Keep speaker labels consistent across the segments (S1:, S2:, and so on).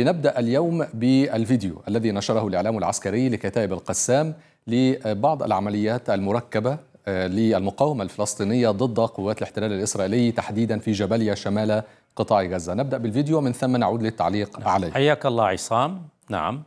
S1: لنبدأ اليوم بالفيديو الذي نشره الإعلام العسكري لكتائب القسام لبعض العمليات المركبة آه، للمقاومة الفلسطينية ضد قوات الاحتلال الإسرائيلي تحديدا في جبليا شمال قطاع غزة نبدأ بالفيديو ومن ثم نعود للتعليق عليه
S2: حياك الله عصام نعم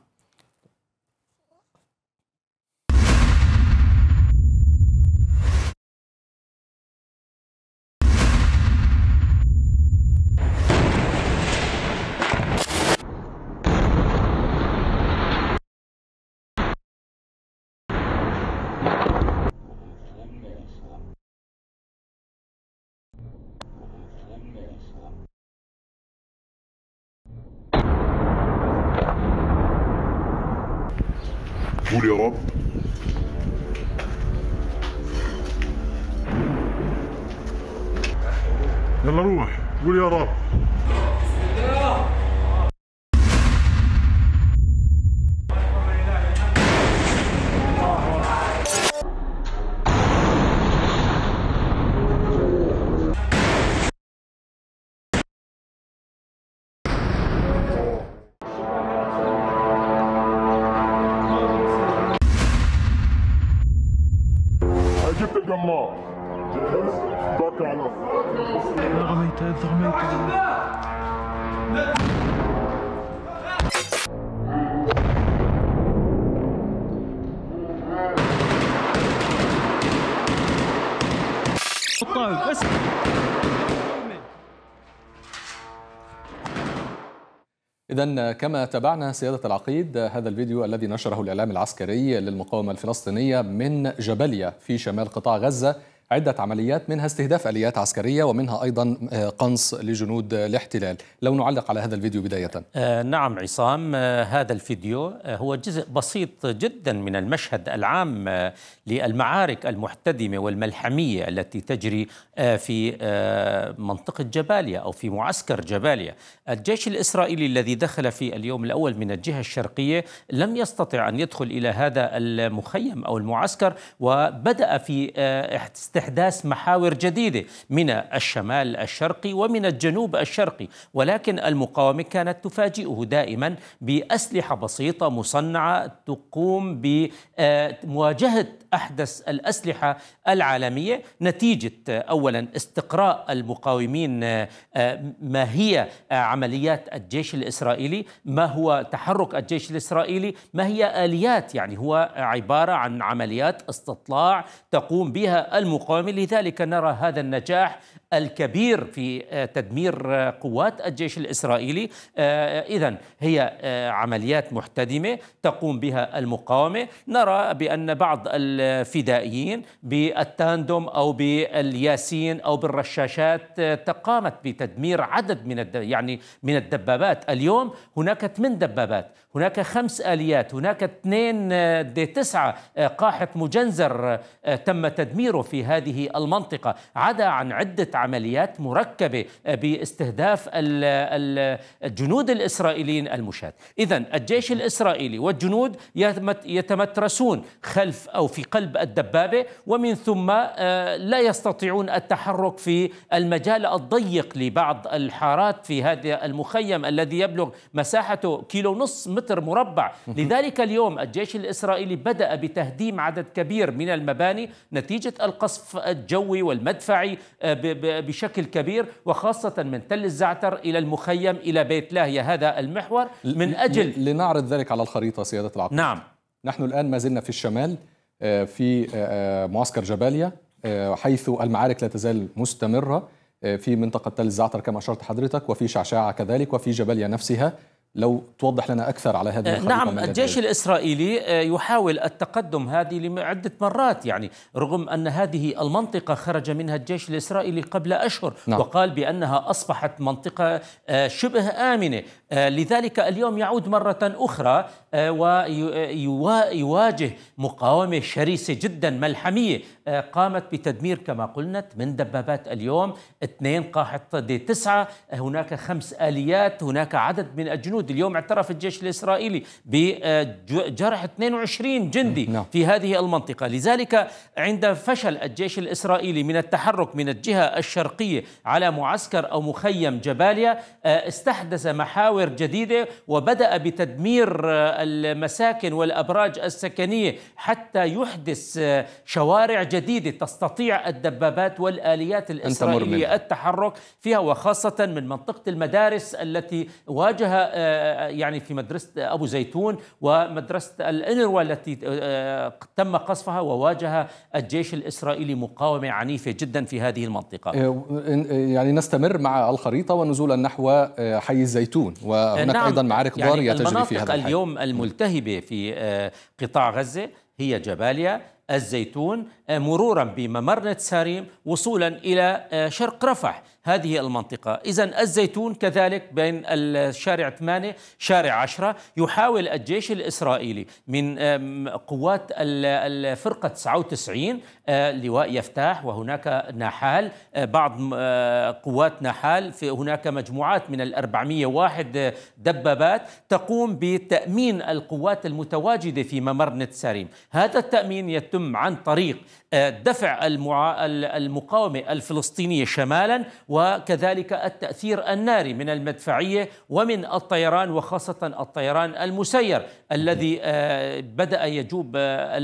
S2: 무렵 يلا روح قول يا رب مور باكو على لا غادي يتهزر ما يتهزر
S1: الطاوله إذا كما تابعنا سيادة العقيد هذا الفيديو الذي نشره الإعلام العسكري للمقاومة الفلسطينية من جبليا في شمال قطاع غزة عدة عمليات منها استهداف آليات عسكرية ومنها أيضا آه، قنص لجنود الاحتلال آه، لو نعلق على هذا الفيديو بداية آه
S2: نعم عصام آه هذا الفيديو آه هو جزء بسيط جدا من المشهد العام آه للمعارك المحتدمة والملحمية التي تجري آه في آه منطقة جباليا أو في معسكر جباليا الجيش الإسرائيلي الذي دخل في اليوم الأول من الجهة الشرقية لم يستطع أن يدخل إلى هذا المخيم أو المعسكر وبدأ في آه استحداث محاور جديدة من الشمال الشرقي ومن الجنوب الشرقي ولكن المقاومة كانت تفاجئه دائما بأسلحة بسيطة مصنعة تقوم بمواجهة أحدث الأسلحة العالمية نتيجة أولا استقراء المقاومين ما هي عمليات الجيش الإسرائيلي ما هو تحرك الجيش الإسرائيلي ما هي آليات يعني هو عبارة عن عمليات استطلاع تقوم بها المقاومين المقاومين لذلك نرى هذا النجاح الكبير في آه، تدمير آه، قوات الجيش الإسرائيلي آه، إذا هي عمليات محتدمة تقوم بها المقاومة نرى بأن بعض الفدائيين بالتاندوم أو بالياسين أو بالرشاشات تقامت بتدمير عدد من يعني من الدبابات اليوم هناك 8 دبابات هناك خمس آليات هناك 2 دي 9 قاحط مجنزر تم تدميره في هذه المنطقة عدا عن عدة عمليات مركبة باستهداف الجنود الإسرائيليين المشاة إذا الجيش الإسرائيلي والجنود يتمترسون خلف أو في قلب الدبابة ومن ثم آه، لا يستطيعون التحرك في المجال الضيق لبعض الحارات في هذا المخيم الذي يبلغ مساحته كيلو ونصف متر مربع لذلك اليوم الجيش الإسرائيلي بدأ بتهديم عدد كبير من المباني نتيجة القصف الجوي والمدفعي آه، بشكل كبير وخاصة من تل الزعتر إلى المخيم إلى بيت لاهيا هذا المحور
S1: من أجل لنعرض ذلك على الخريطة سيادة العقل نعم نحن الآن ما زلنا في الشمال آه، في آه، آه، معسكر جباليا حيث المعارك لا تزال مستمرة في منطقة تل الزعتر كما أشرت حضرتك وفي شعشاعة كذلك وفي جباليا نفسها لو توضح لنا أكثر على هذه آه، الخريطه نعم الجيش
S2: الإسرائيلي آه، يحاول التقدم هذه لعدة مرات يعني رغم أن هذه المنطقة خرج منها الجيش الإسرائيلي قبل أشهر نعم. وقال بأنها أصبحت منطقة آه، شبه آمنة آه، لذلك اليوم يعود مرة أخرى آه، ويواجه مقاومة شرسة جدا ملحمية آه، قامت بتدمير كما قلنا من دبابات اليوم اثنين قاحط دي تسعة هناك خمس آليات هناك عدد من الجنود اليوم اعترف الجيش الإسرائيلي بجرح 22 جندي نعم. في هذه المنطقة لذلك عند فشل الجيش الإسرائيلي من التحرك من الجهة الشرقية على معسكر أو مخيم جباليا استحدث محاور محاور جديدة وبدأ بتدمير آه، المساكن والأبراج السكنية حتى يحدث آه، شوارع جديدة تستطيع الدبابات والآليات الإسرائيلية التحرك فيها وخاصة من منطقة المدارس التي واجه آه، يعني في مدرسة أبو زيتون ومدرسة الإنروا التي تم قصفها وواجه الجيش الإسرائيلي مقاومة عنيفة جدا في هذه المنطقة
S1: يعني نستمر مع الخريطة ونزولا نحو حي الزيتون وهناك نعم أيضا معارك يعني ضارية يعني تجري في هذا الحي. اليوم
S2: الملتهبة في آه، قطاع غزة هي جباليا الزيتون آه، مرورا بممر نتساريم وصولا إلى آه، شرق رفح هذه المنطقة إذا الزيتون كذلك بين الشارع 8 شارع 10 يحاول الجيش الإسرائيلي من قوات الفرقة 99 آه، لواء يفتاح وهناك نحال بعض قوات نحال في هناك مجموعات من ال 401 دبابات تقوم بتأمين القوات المتواجدة في ممر نتساريم هذا التأمين يتم عن طريق آه، دفع المقاومة الفلسطينية شمالا وكذلك التأثير الناري من المدفعية ومن الطيران وخاصة الطيران المسير الذي آه، بدأ يجوب آه،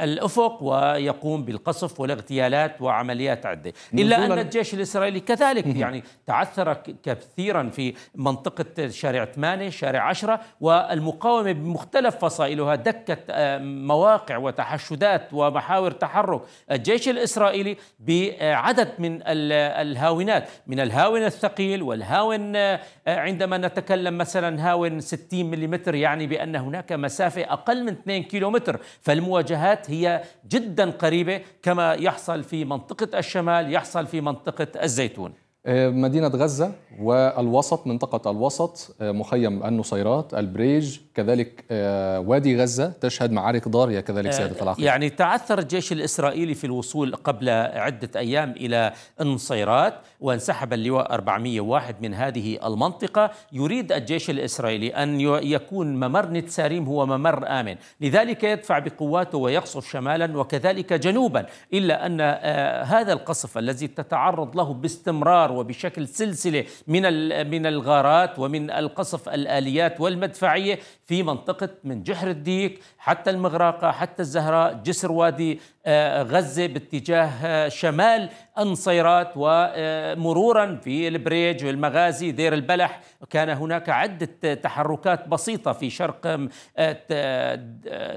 S2: الأفق ويقوم بالقصف والاغتيالات وعمليات عدة إلا أن الجيش الإسرائيلي كذلك يعني تعثر كثيرا في منطقة شارع 8 شارع 10 والمقاومة بمختلف فصائلها دكت مواقع وتحشدات ومحاور تحشدات تحرك الجيش الإسرائيلي بعدد من الهاونات من الهاون الثقيل والهاون آه، عندما نتكلم مثلا هاون 60 ملم يعني بأن هناك مسافة أقل من 2 كيلومتر فالمواجهات هي جدا قريبة كما يحصل في منطقة الشمال يحصل في منطقة الزيتون
S1: آه، مدينة غزة والوسط منطقة الوسط آه، مخيم النصيرات البريج كذلك آه، وادي غزة تشهد معارك ضارية كذلك سيادة العقل يعني
S2: تعثر الجيش الإسرائيلي في الوصول قبل عدة أيام إلى النصيرات وانسحب اللواء 401 من هذه المنطقة يريد الجيش الإسرائيلي أن يكون ممر نتساريم هو ممر آمن لذلك يدفع بقواته ويقصف شمالا وكذلك جنوبا إلا أن هذا القصف الذي تتعرض له باستمرار باستمرار وبشكل سلسله من من الغارات ومن القصف الاليات والمدفعيه في منطقة من جحر الديك حتى المغراقة حتى الزهراء جسر وادي آه، غزة باتجاه آه، شمال النصيرات ومرورا آه، في البريج والمغازي دير البلح كان هناك عدة تحركات بسيطة في شرق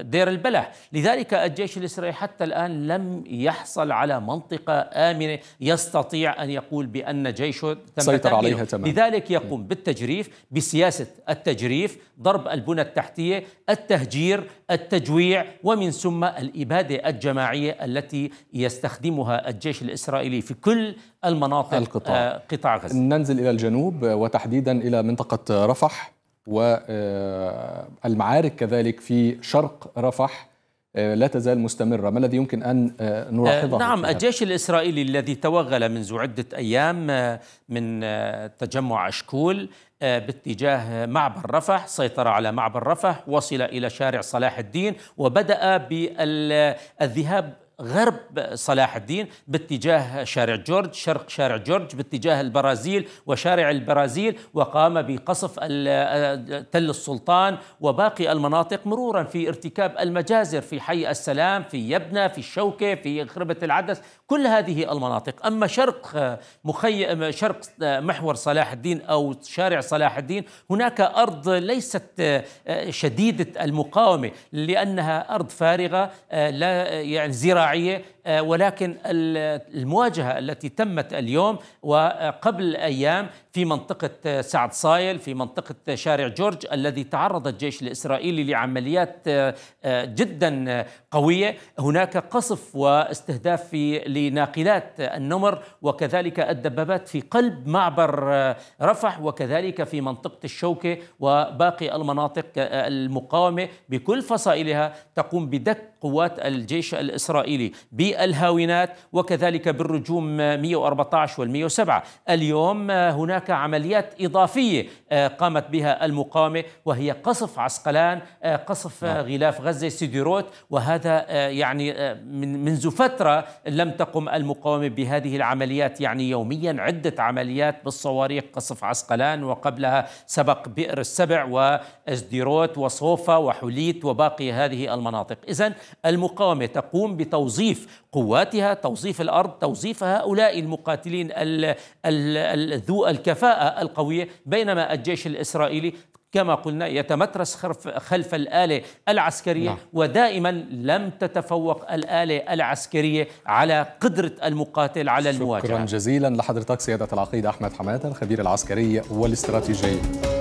S2: دير البلح لذلك الجيش الإسرائيلي حتى الآن لم يحصل على منطقة آمنة يستطيع أن يقول بأن جيشه تم سيطر عليها تماما لذلك يقوم بالتجريف بسياسة التجريف ضرب البنى التحتية التهجير التجويع ومن ثم الإبادة الجماعية التي يستخدمها الجيش الإسرائيلي في كل المناطق آه،
S1: القطاع. قطاع غزة ننزل إلى الجنوب آه، وتحديدا إلى منطقة رفح والمعارك آه، كذلك في شرق رفح آه، لا تزال مستمرة ما الذي يمكن أن آه، نلاحظه نعم
S2: الجيش الإسرائيلي الذي توغل منذ عدة أيام آه، من تجمع أشكول باتجاه معبر رفح سيطر على معبر رفح وصل إلى شارع صلاح الدين وبدأ بالذهاب غرب صلاح الدين باتجاه شارع جورج شرق شارع جورج باتجاه البرازيل وشارع البرازيل وقام بقصف تل السلطان وباقي المناطق مرورا في ارتكاب المجازر في حي السلام في يبنة في الشوكة في خربة العدس كل هذه المناطق أما شرق مخي... شرق محور صلاح الدين أو شارع صلاح الدين هناك أرض ليست شديدة المقاومة لأنها أرض فارغة لا يعني زراعية الزراعية آه، ولكن المواجهة التي تمت اليوم وقبل أيام في منطقة آه، سعد صايل في منطقة آه، شارع جورج الذي تعرض الجيش الإسرائيلي لعمليات جدا قوية هناك قصف واستهداف في لناقلات النمر وكذلك الدبابات في قلب معبر رفح وكذلك في منطقة الشوكة وباقي المناطق المقاومة بكل فصائلها تقوم بدك قوات الجيش الإسرائيلي بالهاوينات وكذلك بالرجوم 114 وال 107 اليوم هناك عمليات إضافية آه، قامت بها المقاومة وهي قصف عسقلان آه، قصف نعم. غلاف غزة سيديروت وهذا آه، يعني منذ فترة لم تقم المقاومة بهذه العمليات يعني يوميا عدة عمليات بالصواريخ قصف عسقلان وقبلها سبق بئر السبع وازديروت وصوفا وحليت وباقي هذه المناطق إذا المقاومة تقوم بتوظيف قواتها توظيف الأرض توظيف هؤلاء المقاتلين ذو الكفاءة القوية بينما الجيش الإسرائيلي كما قلنا يتمترس خلف الآلة العسكرية نعم. ودائما لم تتفوق الآلة العسكرية على قدرة المقاتل على المواجهة شكرا
S1: جزيلا لحضرتك سيادة العقيد أحمد حمادة الخبير العسكري والاستراتيجي